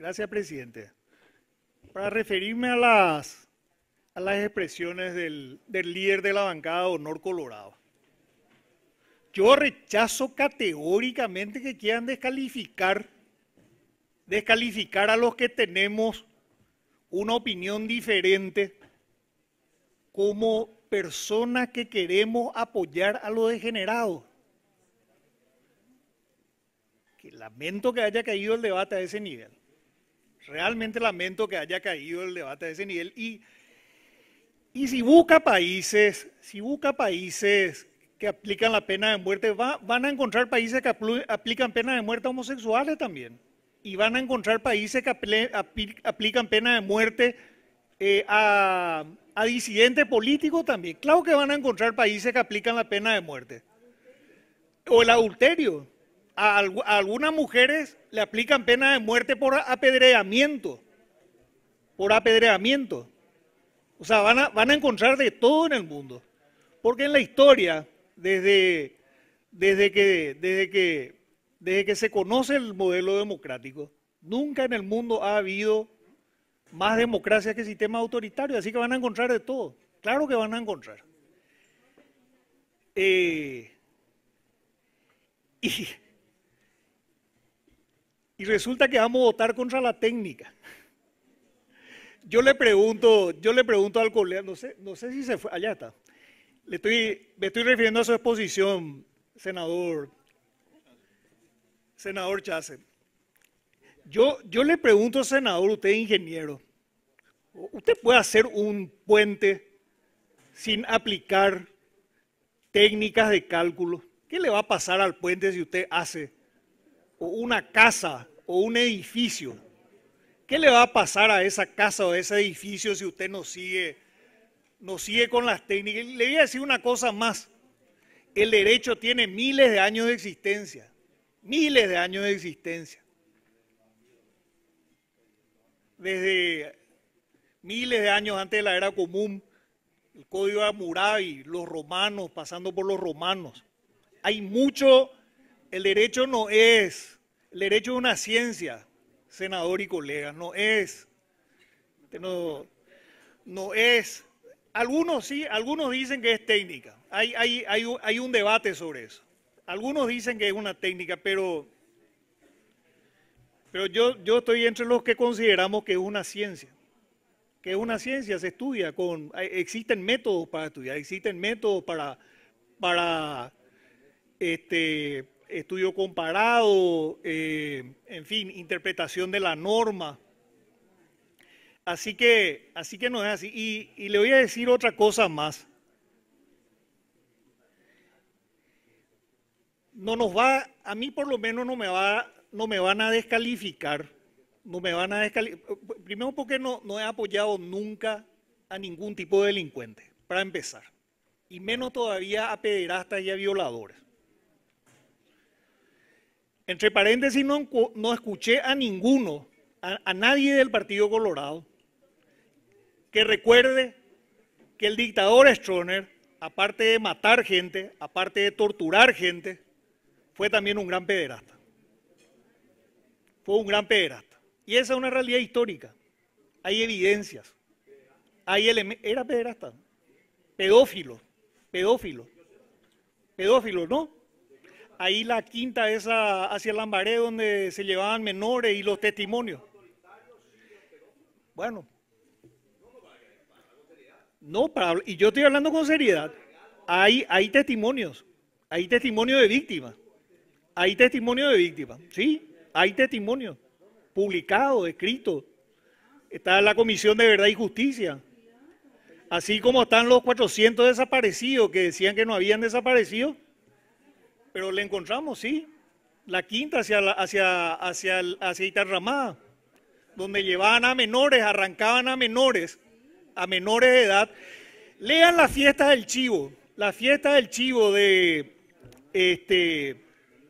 Gracias, presidente. Para referirme a las, expresiones del, líder de la bancada, Honor Colorado. Yo rechazo categóricamente que quieran descalificar, descalificar a los que tenemos una opinión diferente como personas que queremos apoyar a los degenerados. lamento que haya caído el debate a ese nivel. Realmente lamento que haya caído el debate a ese nivel. Y, si busca países, si busca países que aplican la pena de muerte, van a encontrar países que aplican pena de muerte a homosexuales también. Y van a encontrar países que aplican pena de muerte eh, a, a disidentes políticos también. Claro que van a encontrar países que aplican la pena de muerte. O el adulterio a, algunas mujeres le aplican pena de muerte por apedreamiento. Por apedreamiento. O sea, van a, van a encontrar de todo en el mundo. Porque en la historia, desde, desde, que, desde, que, desde que se conoce el modelo democrático, nunca en el mundo ha habido más democracia que sistema autoritario. Así que van a encontrar de todo. Claro que van a encontrar. Eh, y y resulta que vamos a votar contra la técnica. Yo le pregunto, yo le pregunto al colega, no sé, no sé si se fue, allá está. Le estoy, me estoy refiriendo a su exposición, senador, senador Chase. Yo, yo le pregunto, senador, usted ingeniero, ¿usted puede hacer un puente sin aplicar técnicas de cálculo? ¿Qué le va a pasar al puente si usted hace o una casa o un edificio. ¿Qué le va a pasar a esa casa o a ese edificio si usted no sigue, no sigue con las técnicas? Le voy a decir una cosa más. El derecho tiene miles de años de existencia. Miles de años de existencia. Desde miles de años antes de la era común, el código de Hammurabi, los romanos, pasando por los romanos. Hay mucho el derecho no es, el derecho es una ciencia, senador y colega, no es, no, es. Algunos sí, algunos dicen que es técnica, hay, hay, hay, un debate sobre eso. Algunos dicen que es una técnica, pero, pero yo, yo estoy entre los que consideramos que es una ciencia que es una ciencia, se estudia con, eh, existen métodos para estudiar, existen métodos para, para este, estudio comparado, eh, en fin, interpretación de la norma. Así que, así que no es así. Y, le voy a decir otra cosa más. No nos va, a mí por lo menos no me va, no me van a descalificar, no me van a Primero porque no, no he apoyado nunca a ningún tipo de delincuente, para empezar. Y menos todavía a pederastas y a violadores. Entre paréntesis, no, escuché a ninguno, a, nadie del Partido Colorado, que recuerde que el dictador stroner aparte de matar gente, aparte de torturar gente, fue también un gran pederasta. Fue un gran pederasta. Y esa es una realidad histórica. Hay evidencias. Hay era pederasta. Pedófilo. Pedófilo. Pedófilo, ¿no? Ahí la quinta esa hacia el Lambaré donde se llevaban menores y los testimonios. Bueno. No, para, y yo estoy hablando con seriedad. Hay, hay testimonios. Hay testimonio de víctimas. Hay testimonio de víctimas. Sí, hay testimonio. Publicado, escrito. Está la Comisión de Verdad y Justicia. Así como están los 400 desaparecidos que decían que no habían desaparecido pero le encontramos, sí. La quinta hacia, la, hacia, hacia, donde llevaban a menores, arrancaban a menores, a menores de edad. Lean la fiesta del chivo, la fiesta del chivo de, este,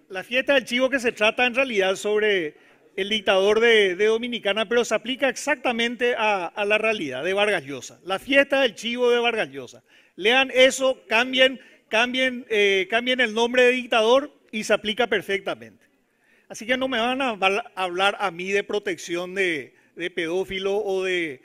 la fiesta del chivo que se trata en realidad sobre el dictador de, Dominicana, pero se aplica exactamente a, a, la realidad de Vargas Llosa. La fiesta del chivo de Vargas Llosa. Lean eso, cambien eh, cambien, el nombre de dictador y se aplica perfectamente. Así que no me van a hablar a mí de protección de, pedófilo o de,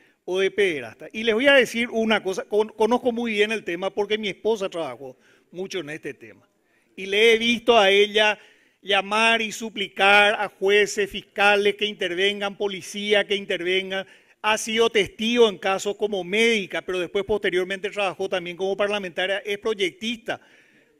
pederasta. Y les voy a decir una cosa, conozco muy bien el tema porque mi esposa trabajó mucho en este tema. Y le he visto a ella llamar y suplicar a jueces, fiscales que intervengan, policía que intervengan, ha sido testigo en casos como médica, pero después posteriormente trabajó también como parlamentaria, es proyectista.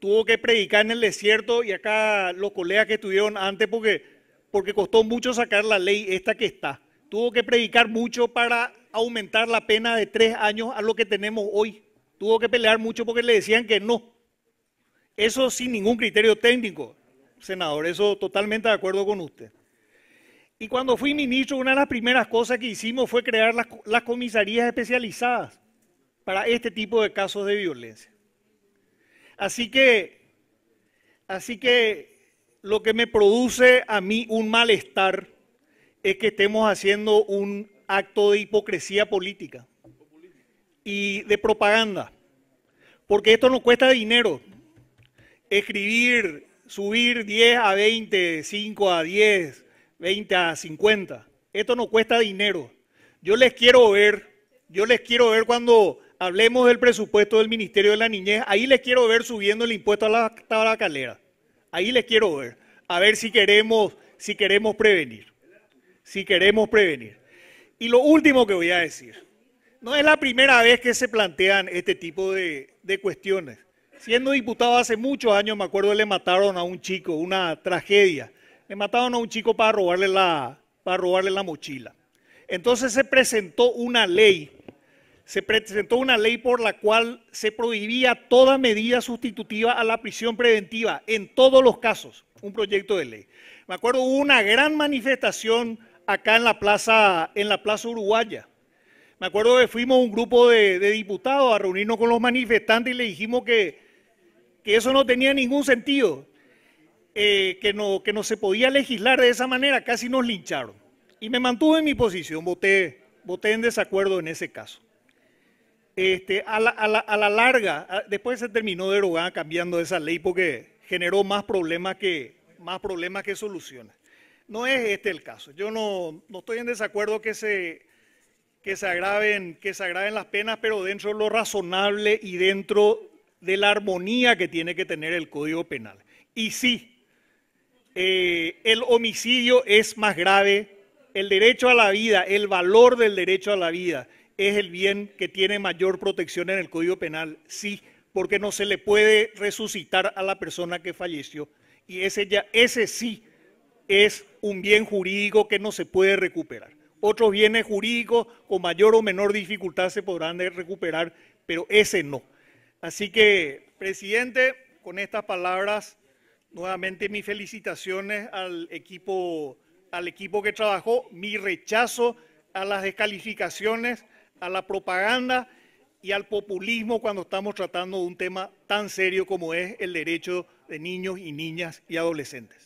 Tuvo que predicar en el desierto y acá los colegas que estuvieron antes porque, porque costó mucho sacar la ley esta que está. Tuvo que predicar mucho para aumentar la pena de tres años a lo que tenemos hoy. Tuvo que pelear mucho porque le decían que no. Eso sin ningún criterio técnico, senador. Eso totalmente de acuerdo con usted. Y cuando fui ministro, una de las primeras cosas que hicimos fue crear las, comisarías especializadas para este tipo de casos de violencia. Así que, así que lo que me produce a mí un malestar es que estemos haciendo un acto de hipocresía política y de propaganda, porque esto nos cuesta dinero. Escribir, subir 10 a 20, 5 a 10, 20 a 50. Esto no cuesta dinero. Yo les quiero ver, yo les quiero ver cuando hablemos del presupuesto del Ministerio de la Niñez, ahí les quiero ver subiendo el impuesto a la calera. Ahí les quiero ver. A ver si queremos, si queremos prevenir. Si queremos prevenir. Y lo último que voy a decir. No es la primera vez que se plantean este tipo de, de cuestiones. Siendo diputado hace muchos años, me acuerdo, le mataron a un chico, una tragedia le mataron a un chico para robarle la, para robarle la mochila. Entonces se presentó una ley, se presentó una ley por la cual se prohibía toda medida sustitutiva a la prisión preventiva, en todos los casos, un proyecto de ley. Me acuerdo, hubo una gran manifestación acá en la plaza, en la plaza uruguaya. Me acuerdo que fuimos un grupo de, diputados a reunirnos con los manifestantes y le dijimos que, que eso no tenía ningún sentido, eh, que, no, que no se podía legislar de esa manera, casi nos lincharon. Y me mantuve en mi posición, voté, voté en desacuerdo en ese caso. Este, a, la, larga, después se terminó derogada cambiando esa ley porque generó más problemas que, más problemas que soluciones. No es este el caso. Yo no, no estoy en desacuerdo que se, que, se agraven, que se agraven las penas, pero dentro de lo razonable y dentro de la armonía que tiene que tener el Código Penal. Y sí, eh, el homicidio es más grave, el derecho a la vida, el valor del derecho a la vida es el bien que tiene mayor protección en el Código Penal, sí, porque no se le puede resucitar a la persona que falleció. Y ese, ya, ese sí es un bien jurídico que no se puede recuperar. Otros bienes jurídicos con mayor o menor dificultad se podrán recuperar, pero ese no. Así que, presidente, con estas palabras Nuevamente mis felicitaciones al equipo, al equipo que trabajó, mi rechazo a las descalificaciones, a la propaganda y al populismo cuando estamos tratando de un tema tan serio como es el derecho de niños y niñas y adolescentes.